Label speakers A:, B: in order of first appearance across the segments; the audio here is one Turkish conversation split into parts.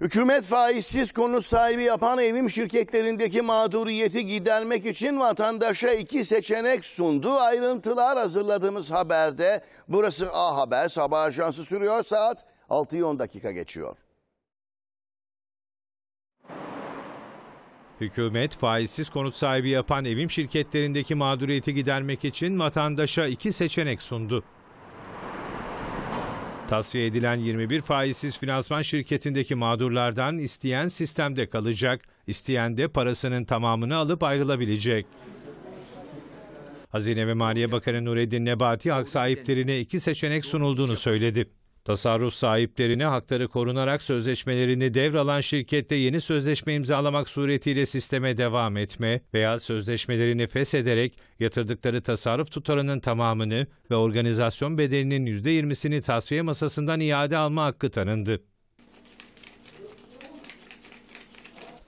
A: Hükümet faizsiz konut sahibi yapan evim şirketlerindeki mağduriyeti gidermek için vatandaşa iki seçenek sundu. Ayrıntılar hazırladığımız haberde. Burası A Haber sabah ajansı sürüyor saat 6'yı 10 dakika geçiyor.
B: Hükümet faizsiz konut sahibi yapan evim şirketlerindeki mağduriyeti gidermek için vatandaşa iki seçenek sundu. Tasfiye edilen 21 faizsiz finansman şirketindeki mağdurlardan isteyen sistemde kalacak, isteyen de parasının tamamını alıp ayrılabilecek. Hazine ve Maliye Bakanı Nureddin Nebati hak sahiplerine iki seçenek sunulduğunu söyledi. Tasarruf sahiplerine hakları korunarak sözleşmelerini devralan şirkette yeni sözleşme imzalamak suretiyle sisteme devam etme veya sözleşmelerini feshederek yatırdıkları tasarruf tutarının tamamını ve organizasyon bedelinin %20'sini tasfiye masasından iade alma hakkı tanındı.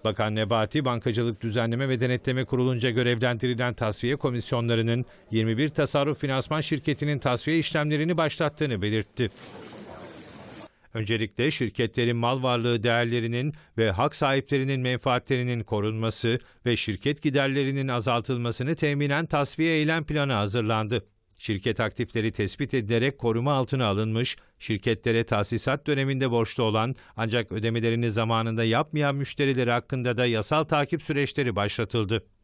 B: Bakan Nebati, Bankacılık Düzenleme ve Denetleme Kurulunca görevlendirilen tasfiye komisyonlarının 21 tasarruf finansman şirketinin tasfiye işlemlerini başlattığını belirtti. Öncelikle şirketlerin mal varlığı değerlerinin ve hak sahiplerinin menfaatlerinin korunması ve şirket giderlerinin azaltılmasını teminen tasfiye eylem planı hazırlandı. Şirket aktifleri tespit edilerek koruma altına alınmış, şirketlere tahsisat döneminde borçlu olan ancak ödemelerini zamanında yapmayan müşterileri hakkında da yasal takip süreçleri başlatıldı.